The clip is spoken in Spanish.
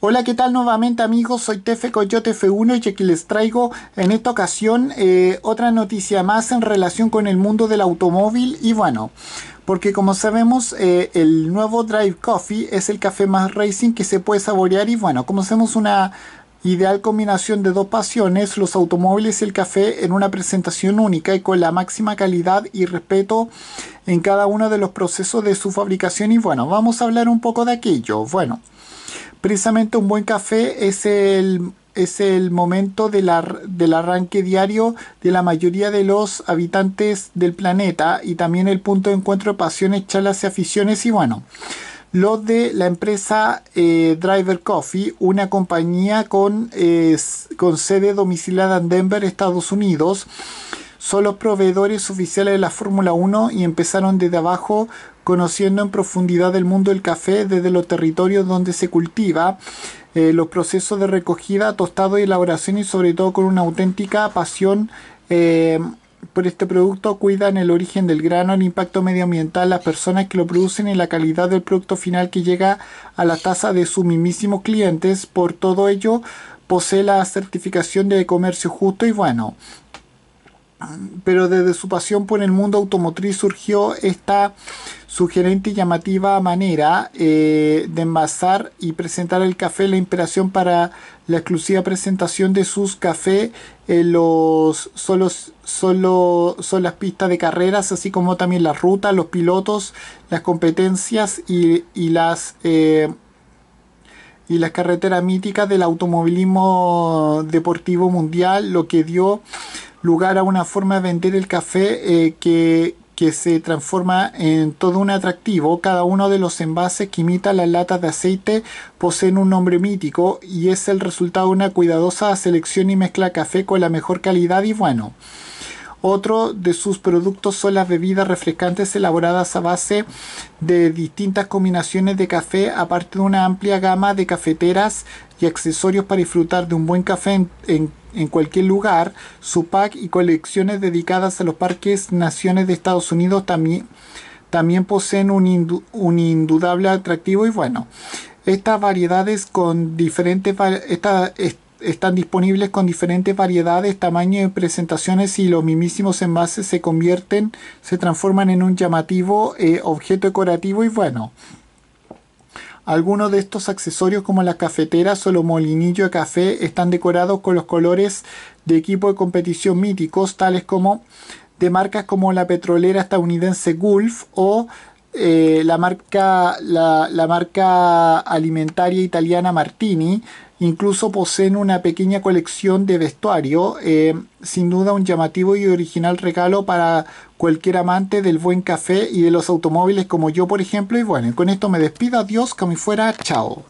Hola, ¿qué tal nuevamente amigos? Soy Tefe Coyote F1 y aquí les traigo en esta ocasión eh, otra noticia más en relación con el mundo del automóvil y bueno, porque como sabemos eh, el nuevo Drive Coffee es el café más racing que se puede saborear y bueno, como hacemos una ideal combinación de dos pasiones, los automóviles y el café en una presentación única y con la máxima calidad y respeto en cada uno de los procesos de su fabricación y bueno, vamos a hablar un poco de aquello. Bueno, precisamente un buen café es el, es el momento del arranque diario de la mayoría de los habitantes del planeta y también el punto de encuentro de pasiones, charlas y aficiones y bueno. Los de la empresa eh, Driver Coffee, una compañía con, con sede domiciliada en Denver, Estados Unidos, son los proveedores oficiales de la Fórmula 1 y empezaron desde abajo conociendo en profundidad el mundo del café desde los territorios donde se cultiva, eh, los procesos de recogida, tostado y elaboración y sobre todo con una auténtica pasión eh, por este producto cuidan el origen del grano, el impacto medioambiental, las personas que lo producen y la calidad del producto final que llega a la tasa de sus mismísimos clientes. Por todo ello, posee la certificación de comercio justo y bueno pero desde su pasión por el mundo automotriz surgió esta sugerente y llamativa manera eh, de envasar y presentar el café, la inspiración para la exclusiva presentación de sus cafés en los solo, son las pistas de carreras, así como también las rutas, los pilotos, las competencias y, las... Eh, y las carreteras míticas del automovilismo deportivo mundial, lo que dio lugar a una forma de vender el café eh, que, que se transforma en todo un atractivo. Cada uno de los envases que imita las latas de aceite poseen un nombre mítico y es el resultado de una cuidadosa selección y mezcla café con la mejor calidad y bueno. Otro de sus productos son las bebidas refrescantes elaboradas a base de distintas combinaciones de café, aparte de una amplia gama de cafeteras y accesorios para disfrutar de un buen café en, cualquier lugar. Su pack y colecciones dedicadas a los parques naciones de Estados Unidos también, también poseen un, indudable atractivo y bueno. Estas variedades con diferentes... esta, están disponibles con diferentes variedades, tamaños y presentaciones y los mismísimos envases se convierten, se transforman en un llamativo eh, objeto decorativo y bueno. Algunos de estos accesorios como las cafeteras o los molinillos de café están decorados con los colores de equipo de competición míticos, tales como de marcas como la petrolera estadounidense Gulf o eh, la, marca, la, marca alimentaria italiana Martini, Incluso poseen una pequeña colección de vestuario, eh, sin duda un llamativo y original regalo para cualquier amante del buen café y de los automóviles como yo, por ejemplo. Y bueno, con esto me despido, adiós, como fuera, chao.